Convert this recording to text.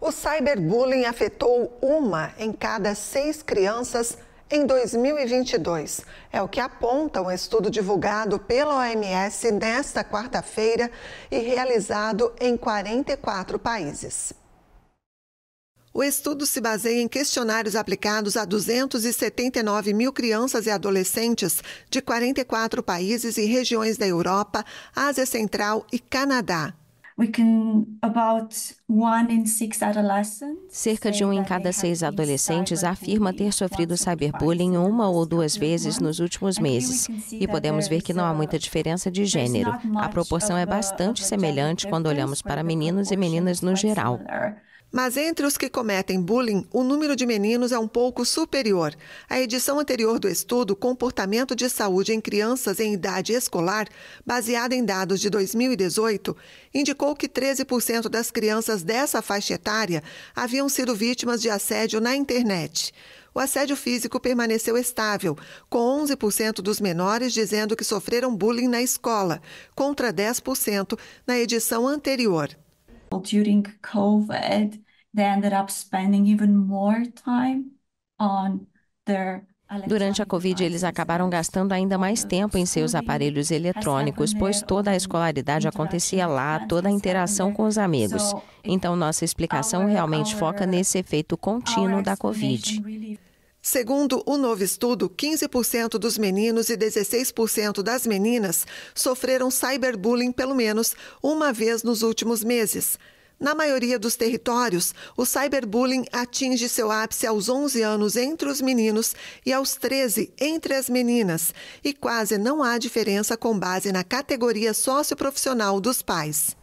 O cyberbullying afetou uma em cada seis crianças em 2022. É o que aponta um estudo divulgado pela OMS nesta quarta-feira e realizado em 44 países. O estudo se baseia em questionários aplicados a 279 mil crianças e adolescentes de 44 países e regiões da Europa, Ásia Central e Canadá. Cerca de um em cada seis adolescentes afirma ter sofrido cyberbullying uma ou duas vezes nos últimos meses. E podemos ver que não há muita diferença de gênero. A proporção é bastante semelhante quando olhamos para meninos e meninas no geral. Mas entre os que cometem bullying, o número de meninos é um pouco superior. A edição anterior do estudo Comportamento de Saúde em Crianças em Idade Escolar, baseada em dados de 2018, indicou que 13% das crianças dessa faixa etária haviam sido vítimas de assédio na internet. O assédio físico permaneceu estável, com 11% dos menores dizendo que sofreram bullying na escola, contra 10% na edição anterior during COVID, they ended up spending even more time on their Durante a Covid, eles acabaram gastando ainda mais tempo em seus aparelhos eletrônicos, pois toda a escolaridade acontecia lá, toda a interação com os amigos. Então, nossa explicação realmente foca nesse efeito contínuo da Covid. Segundo o um novo estudo, 15% dos meninos e 16% das meninas sofreram cyberbullying pelo menos uma vez nos últimos meses. Na maioria dos territórios, o cyberbullying atinge seu ápice aos 11 anos entre os meninos e aos 13 entre as meninas, e quase não há diferença com base na categoria socioprofissional dos pais.